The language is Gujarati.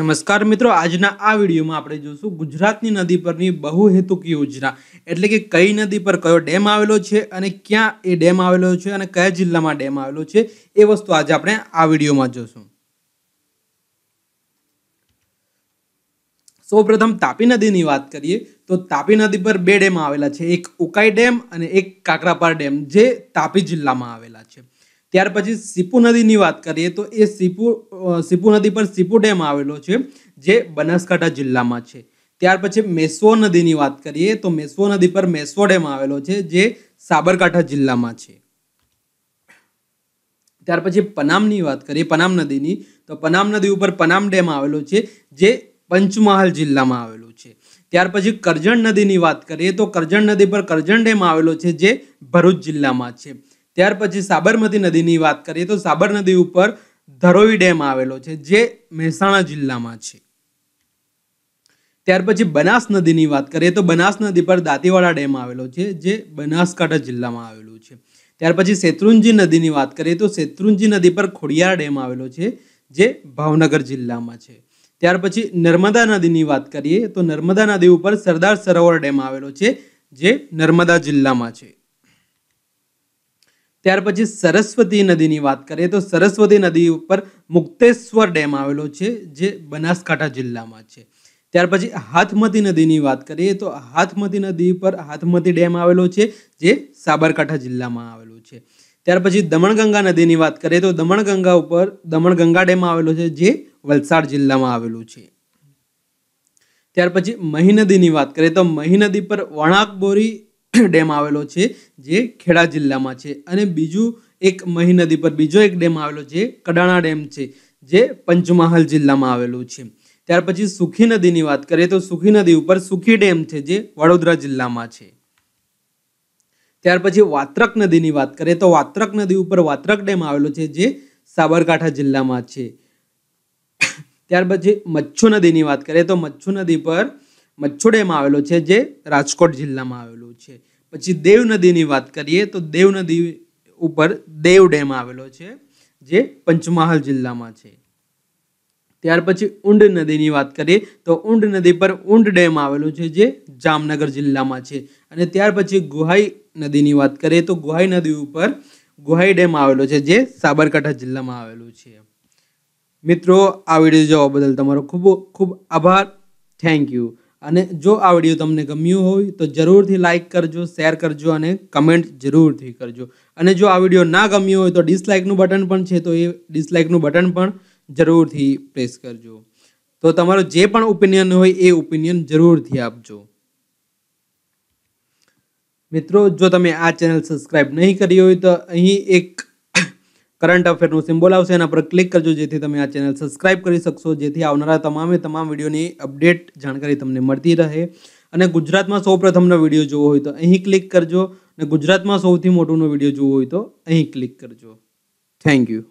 નમસ્કાર મિત્રો આજના આ વિડીયોમાં આપણે જોશું ગુજરાતની નદી પરની બહુહેતુક યોજના એટલે કે કઈ નદી પર કયો ડેમ આવેલો છે અને ક્યાં એ ડેમ આવેલો છે અને કયા જિલ્લામાં ડેમ આવેલો છે એ વસ્તુ આજે આપણે આ વિડીયોમાં જોશું સૌપ્રથમ તાપી નદીની વાત કરીએ તો તાપી નદી પર બે ડેમ આવેલા છે એક ઉકાઈ ડેમ અને એક કાકરાપાર ડેમ જે તાપી જિલ્લામાં આવેલા છે ત્યાર પછી સીપુ નદીની વાત કરીએ તો એ સીપુ સીપુ નદી પર સીપુ ડેમ આવેલો છે જે બનાસકાંઠા જિલ્લામાં છે ત્યાર પછી મેસવો નદીની વાત કરીએ તો મેસવો નદી પર મેસવો ડેમ આવેલો છે જે સાબરકાંઠા જિલ્લામાં છે ત્યાર પછી પનામની વાત કરીએ પનામ નદીની તો પનામ નદી ઉપર પનામ ડેમ આવેલો છે જે પંચમહાલ જિલ્લામાં આવેલું છે ત્યાર પછી કરજણ નદીની વાત કરીએ તો કરજણ નદી પર કરજણ ડેમ આવેલો છે જે ભરૂચ જિલ્લામાં છે ત્યાર પછી સાબરમતી નદીની વાત કરીએ તો સાબર નદી ઉપર ધરોઈ ડેમ આવેલો છે જે મહેસાણા જિલ્લામાં છે ત્યાર પછી બનાસ નદીની વાત કરીએ તો બનાસ નદી પર દાંતીવાડા ડેમ આવેલો છે જે બનાસકાંઠા જિલ્લામાં આવેલું છે ત્યાર પછી શેત્રુંજી નદીની વાત કરીએ તો શેત્રુંજી નદી પર ખોડિયાર ડેમ આવેલો છે જે ભાવનગર જિલ્લામાં છે ત્યાર પછી નર્મદા નદીની વાત કરીએ તો નર્મદા નદી ઉપર સરદાર સરોવર ડેમ આવેલો છે જે નર્મદા જિલ્લામાં છે ત્યાર પછી સરસ્વતી નદીની વાત કરીએ તો સરસ્વતી નદી ઉપર મુક્તેશ્વર ડેમ આવેલો છે જે બનાસકાંઠા જિલ્લામાં છે ત્યાર પછી હાથમતી નદીની વાત કરીએ તો હાથમતી નદી પર હાથમતી ડેમ આવેલો છે જે સાબરકાંઠા જિલ્લામાં આવેલો છે ત્યાર પછી દમણગંગા નદીની વાત કરીએ તો દમણગંગા ઉપર દમણગંગા ડેમ આવેલો છે જે વલસાડ જિલ્લામાં આવેલું છે ત્યાર પછી મહી નદીની વાત કરીએ તો મહી નદી પર વણાકબોરી ડેમ આવેલો છે જે ખેડા જિલ્લામાં છે અને બીજું એક મહી નદી પર બીજો એક ડેમ આવેલો છે કડાણા ડેમ છે જે પંચમહાલ જિલ્લામાં આવેલું છે ત્યાર પછી સુખી નદીની વાત કરીએ તો સુખી નદી ઉપર સુખી ડેમ છે જે વડોદરા જિલ્લામાં છે ત્યાર પછી વાત્રક નદીની વાત કરીએ તો વાત્રક નદી ઉપર વાત્રક ડેમ આવેલો છે જે સાબરકાંઠા જિલ્લામાં છે ત્યાર પછી મચ્છુ નદીની વાત કરીએ તો મચ્છુ નદી પર મચ્છોડેમાં આવેલો છે જે રાજકોટ જિલ્લામાં આવેલું છે પછી દેવ નદીની વાત કરીએ તો દેવ નદી ઉપર દેવ ડેમ આવેલો છે જે પંચમહાલ જિલ્લામાં છે ત્યાર પછી ઊંડ નદીની વાત કરીએ તો ઊંડ નદી પર ઊંડ ડેમ આવેલું છે જે જામનગર જિલ્લામાં છે અને ત્યાર પછી ગુહાઈ નદીની વાત કરીએ તો ગુહાઈ નદી ઉપર ગુહાઈ ડેમ આવેલો છે જે સાબરકાંઠા જિલ્લામાં આવેલું છે મિત્રો આ વિડીયો જોવા બદલ તમારો ખૂબ ખૂબ આભાર થેન્ક યુ અને જો આ વિડીયો તમને ગમ્યું હોય તો જરૂરથી લાઇક કરજો શેર કરજો અને કમેન્ટ જરૂરથી કરજો અને જો આ વિડીયો ના ગમ્યો હોય તો ડિસલાઇકનું બટન પણ છે તો એ ડિસલાઇકનું બટન પણ જરૂરથી પ્રેસ કરજો તો તમારો જે પણ ઓપિનિયન હોય એ ઓપિનિયન જરૂરથી આપજો મિત્રો જો તમે આ ચેનલ સબસ્ક્રાઈબ નહીં કરી હોય તો અહીં એક કરંટ અફેરનું સિમ્બોલ આવશે એના પર ક્લિક કરજો જેથી તમે આ ચેનલ સબસ્ક્રાઇબ કરી શકશો જેથી આવનારા તમામે તમામ વિડીયોની અપડેટ જાણકારી તમને મળતી રહે અને ગુજરાતમાં સૌ પ્રથમનો વિડીયો જોવો હોય તો અહીં ક્લિક કરજો અને ગુજરાતમાં સૌથી મોટોનો વિડીયો જોવો હોય તો અહીં ક્લિક કરજો થેન્ક યુ